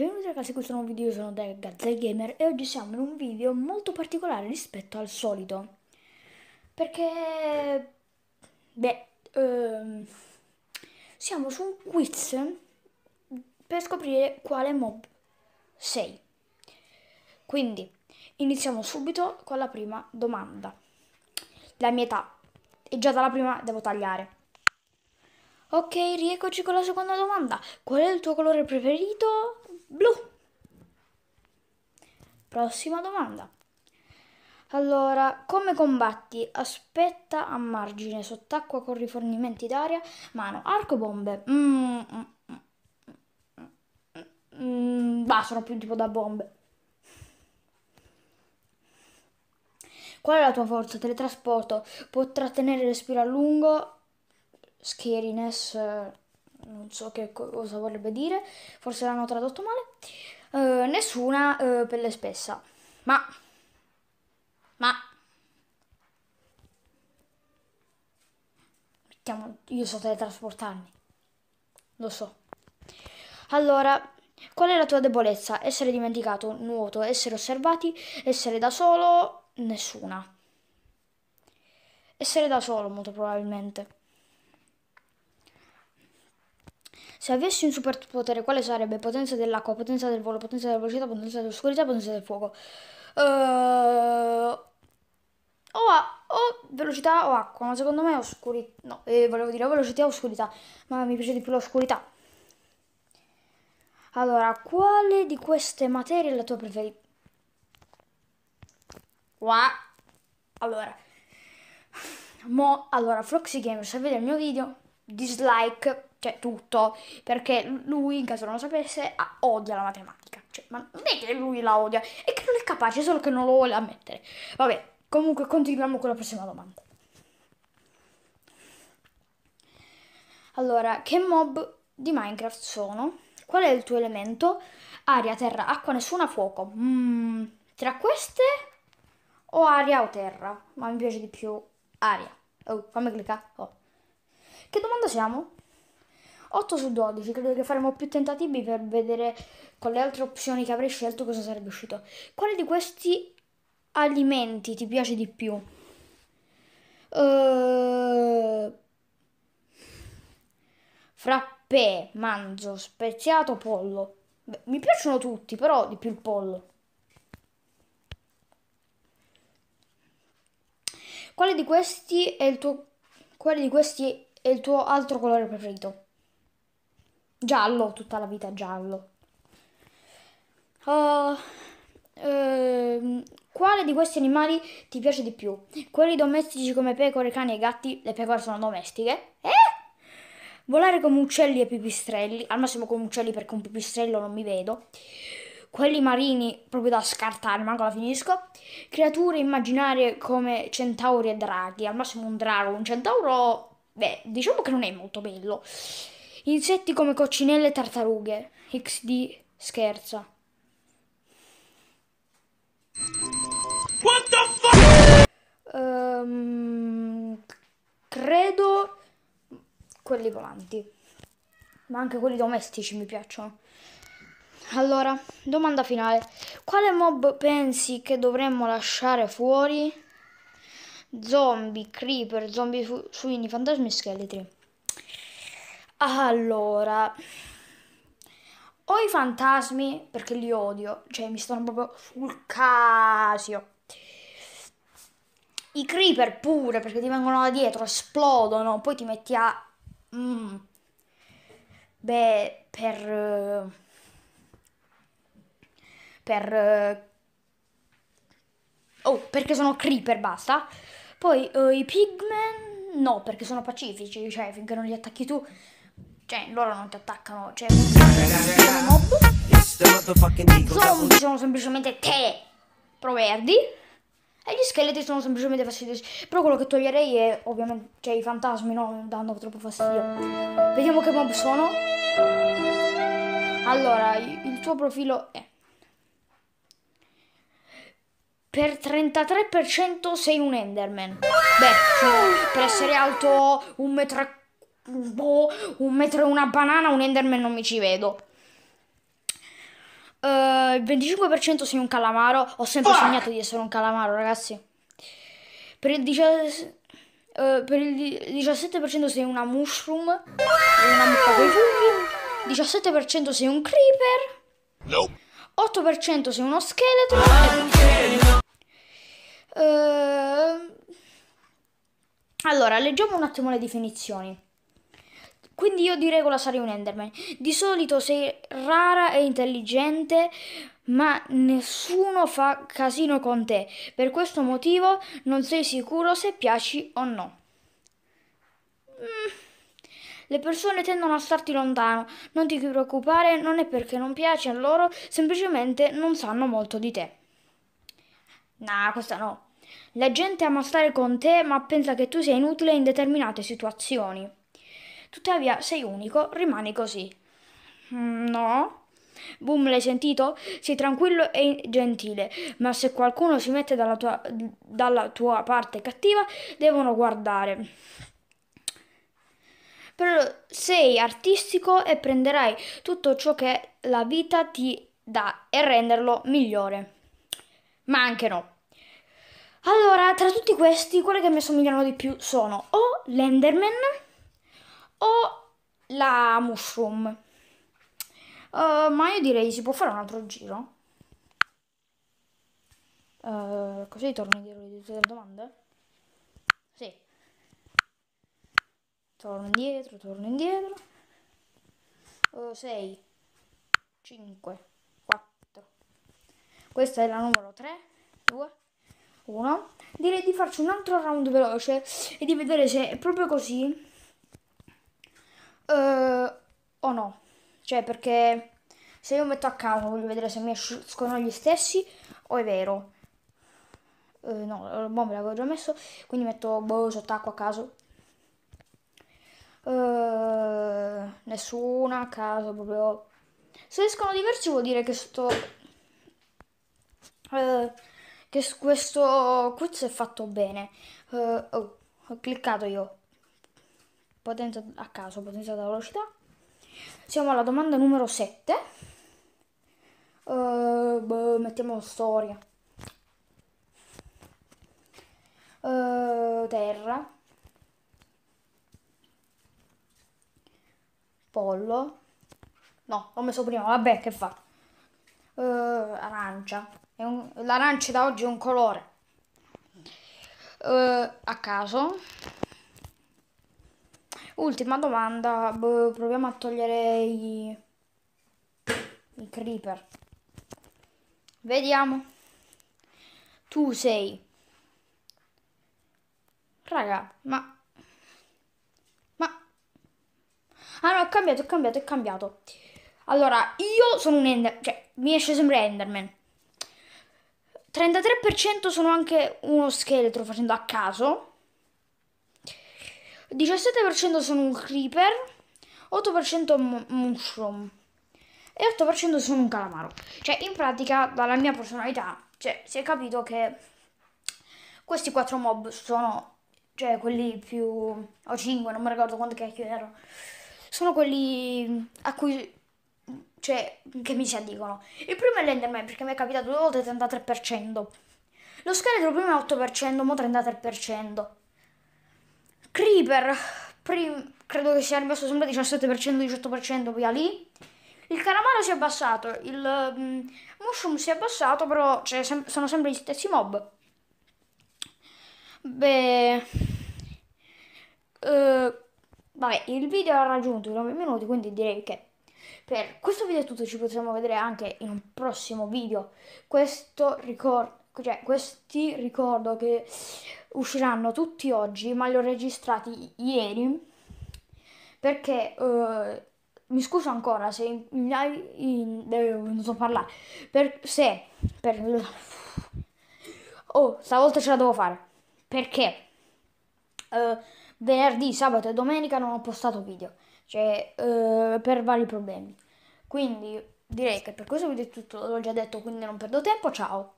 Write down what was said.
benvenuti ragazzi in questo nuovo video, sono da Gazzai Gamer e oggi siamo in un video molto particolare rispetto al solito perché, beh, ehm, siamo su un quiz per scoprire quale mob sei quindi iniziamo subito con la prima domanda la mia età e già dalla prima devo tagliare Ok, rieccoci con la seconda domanda. Qual è il tuo colore preferito? blu. Prossima domanda. Allora, come combatti? Aspetta a margine, sott'acqua con rifornimenti d'aria, mano, arco, bombe. Mm, mm, mm, mm, mm. mm bah, sono più tipo da bombe. Qual è la tua forza? Teletrasporto. Può trattenere il respiro a lungo. Scariness. Eh non so che cosa vorrebbe dire, forse l'hanno tradotto male, eh, nessuna eh, pelle spessa. Ma, ma, mettiamo, io so teletrasportarmi, lo so. Allora, qual è la tua debolezza? Essere dimenticato, nuoto, essere osservati, essere da solo, nessuna. Essere da solo molto probabilmente. Se avessi un super potere, quale sarebbe? Potenza dell'acqua, potenza del volo, potenza della velocità, potenza dell'oscurità, potenza del fuoco. Uh, o, a, o, velocità o acqua, ma secondo me oscurità. No, eh, volevo dire velocità o oscurità, ma mi piace di più l'oscurità. Allora, quale di queste materie è la tua preferita? Qua. Allora. Mo, allora, Floxy Games, se vede il mio video, dislike cioè tutto, perché lui, in caso non lo sapesse, ah, odia la matematica, cioè, ma non è che lui la odia, è che non è capace, solo che non lo vuole ammettere. Vabbè, comunque continuiamo con la prossima domanda. Allora, che mob di Minecraft sono? Qual è il tuo elemento? Aria, terra, acqua, nessuna, fuoco. Mm, tra queste o aria o terra? Ma mi piace di più aria. Oh, fammi cliccare. Oh. Che domanda siamo? 8 su 12, credo che faremo più tentativi per vedere con le altre opzioni che avrei scelto cosa sarebbe uscito. Quale di questi alimenti ti piace di più? Uh, frappè, manzo, speziato, pollo. Beh, mi piacciono tutti, però di più il pollo. Quale di questi è il tuo, quale di questi è il tuo altro colore preferito? giallo, tutta la vita giallo. Uh, ehm, quale di questi animali ti piace di più? Quelli domestici come pecore, cani e gatti? Le pecore sono domestiche? Eh? Volare come uccelli e pipistrelli, al massimo come uccelli perché un pipistrello non mi vedo. Quelli marini proprio da scartare, manco la finisco. Creature immaginarie come centauri e draghi, al massimo un drago, un centauro, beh, diciamo che non è molto bello. Insetti come coccinelle e tartarughe. XD scherza. What the fuck? Um, ehm, credo quelli volanti. Ma anche quelli domestici mi piacciono. Allora, domanda finale. Quale mob pensi che dovremmo lasciare fuori? Zombie, creeper, zombie suini, fantasmi e scheletri. Allora, ho i fantasmi, perché li odio, cioè mi stanno proprio sul casio. I creeper pure, perché ti vengono da dietro, esplodono, poi ti metti a... Mm. Beh, per... Per... Oh, perché sono creeper, basta. Poi eh, i pigmen, no, perché sono pacifici, cioè finché non li attacchi tu cioè, loro non ti attaccano, cioè... Zombie sono diciamo semplicemente te, proverdi. E gli scheletri sono semplicemente fastidiosi. Però quello che toglierei è, ovviamente, cioè i fantasmi, no? Non danno troppo fastidio. Vediamo che mob sono. Allora, il tuo profilo è... Per 33% sei un Enderman. Beh, cioè, per essere alto 1,40 m boh, un metro e una banana, un Enderman non mi ci vedo. Uh, eh, 25% sei un calamaro. Ho sempre Fuck. sognato di essere un calamaro, ragazzi. Per il, dici- uh, eh, per il 17% sei una mushroom. Una mucca con i funghi. 17% sei un creeper. No. 8% sei uno scheletro. Uh, allora, leggiamo un attimo le definizioni. Quindi io di regola sarei un Enderman. Di solito sei rara e intelligente, ma nessuno fa casino con te. Per questo motivo non sei sicuro se piaci o no. Mm. Le persone tendono a starti lontano, non ti preoccupare, non è perché non piaci a loro, semplicemente non sanno molto di te. Nah, questa no. La gente ama stare con te, ma pensa che tu sia inutile in determinate situazioni. Tuttavia, sei unico, rimani così. Mm, no? Boom, l'hai sentito? Sei tranquillo e gentile, ma se qualcuno si mette dalla tua, dalla tua parte cattiva, devono guardare. Però sei artistico e prenderai tutto ciò che la vita ti dà e renderlo migliore. Ma anche no. Allora, tra tutti questi, quelle che mi somigliano di più sono o l'Enderman, o la mushroom. Uh, ma io direi si può fare un altro giro. Uh, così torno indietro di tutte le domande? Sì. Torno indietro, torno indietro. 6, 5, 4. Questa è la numero 3, 2, 1. Direi di farci un altro round veloce e di vedere se è proprio così uh, o no. Cioè, perché se io metto a caso, voglio vedere se mi escono gli stessi o è vero. Uh, no, eh, boh, me l'avevo già messo, quindi metto boh, sott'acqua a caso. Uh, nessuna a caso, proprio. Se escono diversi vuol dire che sto... Uh, che questo quiz è fatto bene. Uh, oh, ho cliccato io potenza a caso, potenza della velocità. Siamo alla domanda numero 7. Uh, eh, boh, mettiamo storia. Uh, terra. Pollo. No, l'ho messo prima, vabbè, che fa? Uh, arancia. Un... l'arancia da oggi è un colore. a caso. Ultima domanda, boh, proviamo a togliere i, i creeper. Vediamo. Tu sei. Raga, ma... Ma... Ah no, ho cambiato, ho cambiato, ho cambiato. Allora, io sono un Ender... Cioè, mi esce sempre Enderman. 33% sono anche uno scheletro facendo a caso. 17% sono un creeper, 8% m- mushroom e 8% sono un calamaro. Cioè, in pratica, dalla mia personalità, cioè, si è capito che questi 4 mob sono, cioè, quelli più... o 5, non mi ricordo quanti cacchio ero. Sono quelli a cui cioè, che mi si addicono. Il primo è l'Enderman perché mi è capitato due volte 33%. Lo scheletro prima è 8%, mo 33%. Creeper, prim- credo che sia rimasto sempre 17%, 18%, via lì. Il calamaro si è abbassato, il um, mushroom si è abbassato, però sem- sono sempre gli stessi mob. Beh... Uh, vabbè, il video ha raggiunto i 9 minuti, quindi direi che per questo video è tutto, ci potremo vedere anche in un prossimo video. Questo ricordo cioè questi ricordo che usciranno tutti oggi, ma li ho registrati ieri perché eh, mi scuso ancora se in, in, in, eh, non so parlare per, se per oh stavolta ce la devo fare perché eh, venerdì, sabato e domenica non ho postato video cioè eh, per vari problemi quindi direi che per questo video è tutto l'ho già detto quindi non perdo tempo ciao